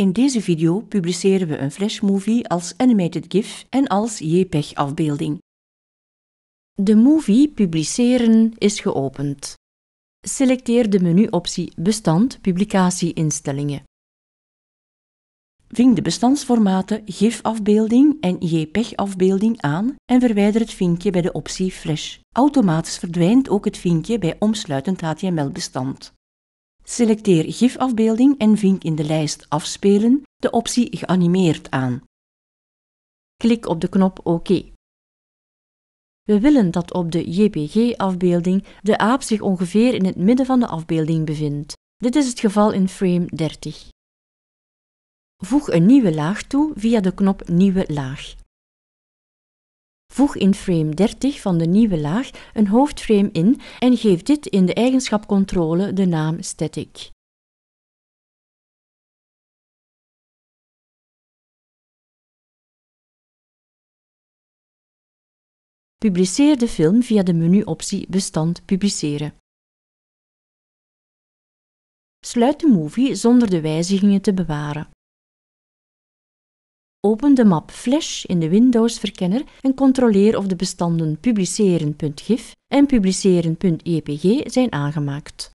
In deze video publiceren we een flashmovie als animated GIF en als JPEG-afbeelding. De movie Publiceren is geopend. Selecteer de menuoptie Bestand Publicatieinstellingen. instellingen Vink de bestandsformaten GIF-afbeelding en JPEG-afbeelding aan en verwijder het vinkje bij de optie Flash. Automatisch verdwijnt ook het vinkje bij omsluitend HTML-bestand. Selecteer gifafbeelding en vink in de lijst Afspelen de optie Geanimeerd aan. Klik op de knop OK. We willen dat op de JPG-afbeelding de aap zich ongeveer in het midden van de afbeelding bevindt. Dit is het geval in frame 30. Voeg een nieuwe laag toe via de knop Nieuwe laag. Voeg in frame 30 van de nieuwe laag een hoofdframe in en geef dit in de eigenschapcontrole de naam static. Publiceer de film via de menuoptie Bestand publiceren. Sluit de movie zonder de wijzigingen te bewaren. Open de map Flash in de Windows-verkenner en controleer of de bestanden publiceren.gif en publiceren.epg zijn aangemaakt